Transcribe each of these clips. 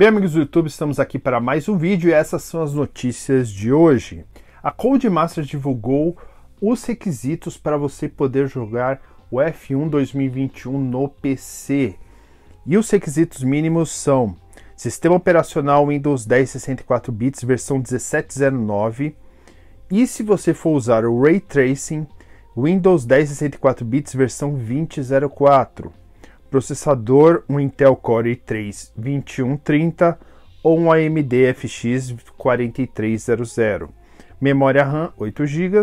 Bem, amigos do YouTube, estamos aqui para mais um vídeo e essas são as notícias de hoje. A Codemasters divulgou os requisitos para você poder jogar o F1 2021 no PC. E os requisitos mínimos são sistema operacional Windows 10 64 bits versão 1709 e se você for usar o Ray Tracing, Windows 10 64 bits versão 2004 processador um Intel Core i3 2130 ou um AMD FX 4300, memória RAM 8 GB,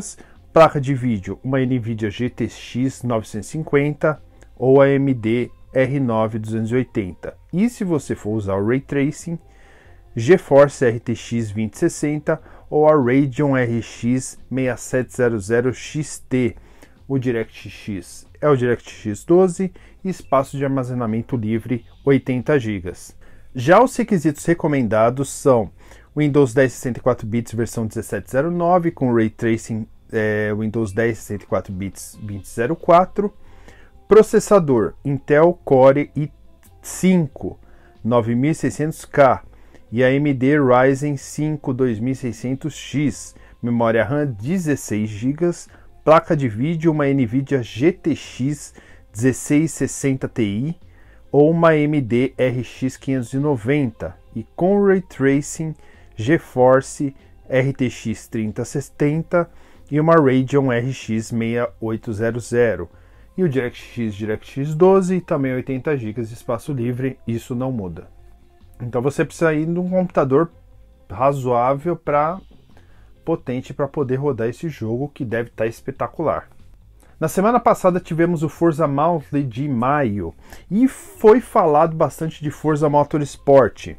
placa de vídeo uma NVIDIA GTX 950 ou AMD R9 280. E se você for usar o Ray Tracing, GeForce RTX 2060 ou a Radeon RX 6700 XT o DirectX é o DirectX 12 e espaço de armazenamento livre 80 GB. Já os requisitos recomendados são Windows 10 64 bits versão 1709 com Ray Tracing é, Windows 10 64 bits 2004, processador Intel Core i5 9600K e AMD Ryzen 5 2600X, memória RAM 16 GB, placa de vídeo, uma NVIDIA GTX 1660 Ti ou uma AMD RX 590 e com Ray Tracing GeForce RTX 3070 e uma Radeon RX 6800 e o DirectX DirectX 12 e também 80 GB de espaço livre, isso não muda. Então você precisa ir num computador razoável para potente para poder rodar esse jogo que deve estar tá espetacular. Na semana passada tivemos o Forza Mountain de maio e foi falado bastante de Forza Motorsport.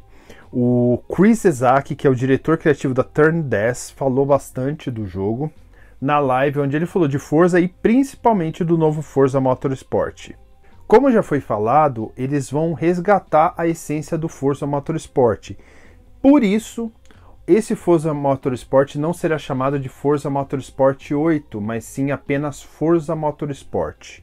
O Chris Isaac, que é o diretor criativo da Turn 10, falou bastante do jogo na live onde ele falou de Forza e principalmente do novo Forza Motorsport. Como já foi falado, eles vão resgatar a essência do Forza Motorsport. Por isso, esse Forza Motorsport não será chamado de Forza Motorsport 8, mas sim apenas Forza Motorsport,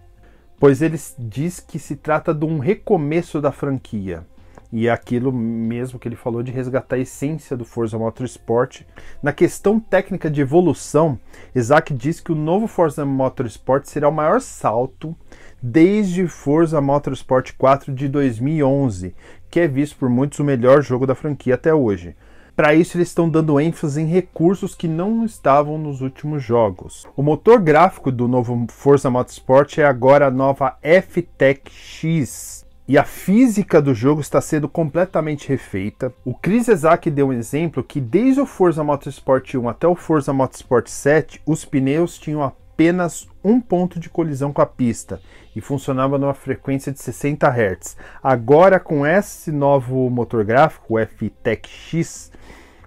pois ele diz que se trata de um recomeço da franquia. E é aquilo mesmo que ele falou de resgatar a essência do Forza Motorsport. Na questão técnica de evolução, Isaac diz que o novo Forza Motorsport será o maior salto desde Forza Motorsport 4 de 2011, que é visto por muitos o melhor jogo da franquia até hoje. Para isso, eles estão dando ênfase em recursos que não estavam nos últimos jogos. O motor gráfico do novo Forza Motorsport é agora a nova F-Tech X, e a física do jogo está sendo completamente refeita. O Chris Ezak deu um exemplo que desde o Forza Motorsport 1 até o Forza Motorsport 7, os pneus tinham a apenas um ponto de colisão com a pista e funcionava numa frequência de 60 Hz. Agora, com esse novo motor gráfico, o F-Tech X,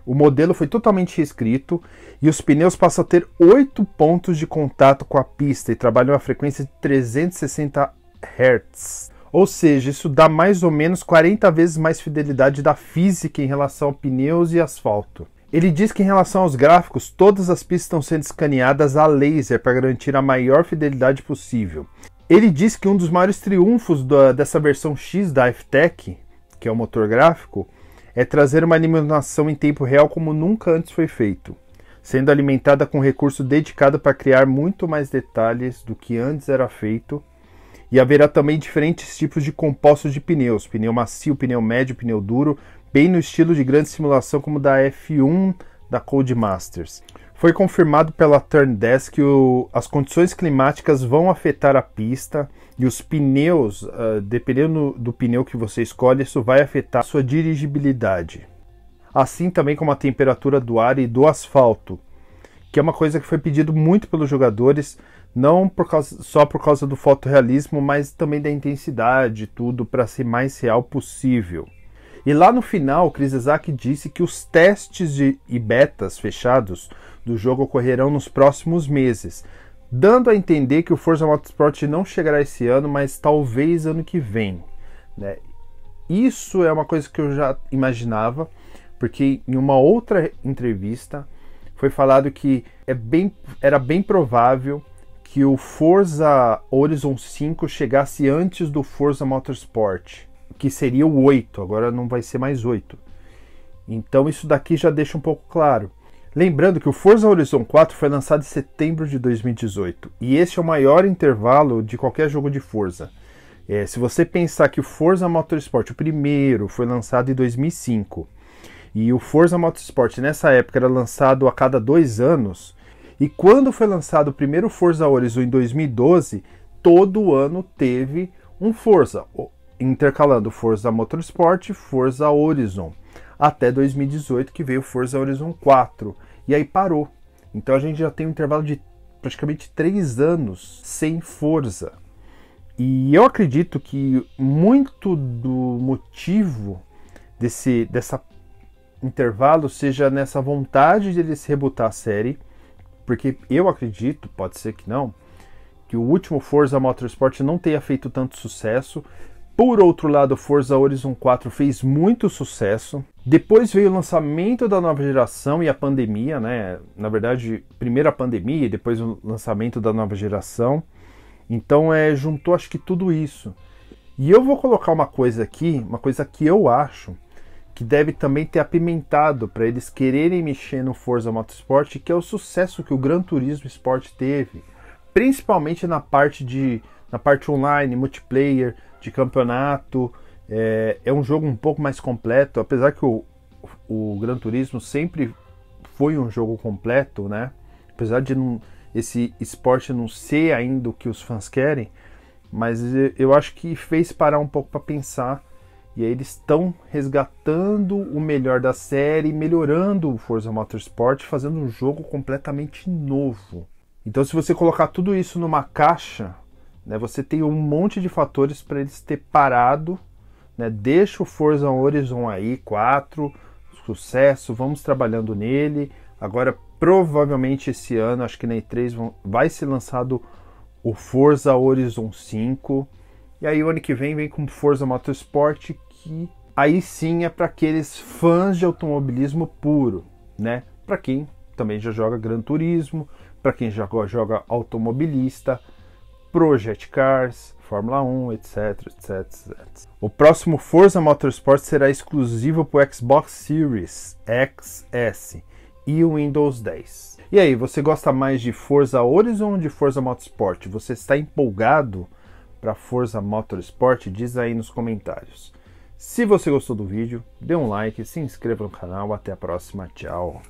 o modelo foi totalmente reescrito e os pneus passam a ter 8 pontos de contato com a pista e trabalham a frequência de 360 Hz. Ou seja, isso dá mais ou menos 40 vezes mais fidelidade da física em relação a pneus e asfalto. Ele diz que em relação aos gráficos, todas as pistas estão sendo escaneadas a laser para garantir a maior fidelidade possível. Ele diz que um dos maiores triunfos da, dessa versão X da Iftec, que é o motor gráfico, é trazer uma animação em tempo real como nunca antes foi feito, sendo alimentada com recurso dedicado para criar muito mais detalhes do que antes era feito e haverá também diferentes tipos de compostos de pneus: pneu macio, pneu médio, pneu duro, bem no estilo de grande simulação como da F1 da Masters. Foi confirmado pela Turn Desk que o, as condições climáticas vão afetar a pista e os pneus, uh, dependendo do pneu que você escolhe, isso vai afetar a sua dirigibilidade. Assim também como a temperatura do ar e do asfalto, que é uma coisa que foi pedido muito pelos jogadores não por causa, só por causa do fotorrealismo, mas também da intensidade, tudo para ser mais real possível. E lá no final, Chris Isaac disse que os testes de, e betas fechados do jogo ocorrerão nos próximos meses, dando a entender que o Forza Motorsport não chegará esse ano, mas talvez ano que vem. Né? Isso é uma coisa que eu já imaginava, porque em uma outra entrevista foi falado que é bem, era bem provável que o Forza Horizon 5 chegasse antes do Forza Motorsport, que seria o 8, agora não vai ser mais 8. Então isso daqui já deixa um pouco claro. Lembrando que o Forza Horizon 4 foi lançado em setembro de 2018 e esse é o maior intervalo de qualquer jogo de Forza. É, se você pensar que o Forza Motorsport, o primeiro, foi lançado em 2005 e o Forza Motorsport nessa época era lançado a cada dois anos, e quando foi lançado o primeiro Forza Horizon em 2012, todo ano teve um Forza, intercalando Forza Motorsport e Forza Horizon, até 2018 que veio Forza Horizon 4, e aí parou. Então a gente já tem um intervalo de praticamente três anos sem Forza. E eu acredito que muito do motivo desse dessa intervalo seja nessa vontade de eles rebutar a série porque eu acredito, pode ser que não, que o último Forza Motorsport não tenha feito tanto sucesso. Por outro lado, Forza Horizon 4 fez muito sucesso. Depois veio o lançamento da nova geração e a pandemia, né? Na verdade, primeiro a pandemia e depois o lançamento da nova geração. Então, é, juntou acho que tudo isso. E eu vou colocar uma coisa aqui, uma coisa que eu acho que deve também ter apimentado para eles quererem mexer no Forza Motorsport, que é o sucesso que o Gran Turismo Sport teve, principalmente na parte de na parte online, multiplayer, de campeonato. É, é um jogo um pouco mais completo, apesar que o, o Gran Turismo sempre foi um jogo completo, né? Apesar de não, esse esporte não ser ainda o que os fãs querem, mas eu acho que fez parar um pouco para pensar e aí eles estão resgatando o melhor da série, melhorando o Forza Motorsport, fazendo um jogo completamente novo. Então, se você colocar tudo isso numa caixa, né, você tem um monte de fatores para eles ter parado. Né, deixa o Forza Horizon aí, 4, sucesso, vamos trabalhando nele. Agora, provavelmente esse ano, acho que na E3 vai ser lançado o Forza Horizon 5. E aí o ano que vem vem com Forza Motorsport, que aí sim é para aqueles fãs de automobilismo puro, né? Para quem também já joga Gran Turismo, para quem já joga automobilista, Project Cars, Fórmula 1, etc, etc, etc. O próximo Forza Motorsport será exclusivo para o Xbox Series XS e o Windows 10. E aí, você gosta mais de Forza Horizon ou de Forza Motorsport? Você está empolgado para Forza Motorsport, diz aí nos comentários. Se você gostou do vídeo, dê um like, se inscreva no canal, até a próxima, tchau!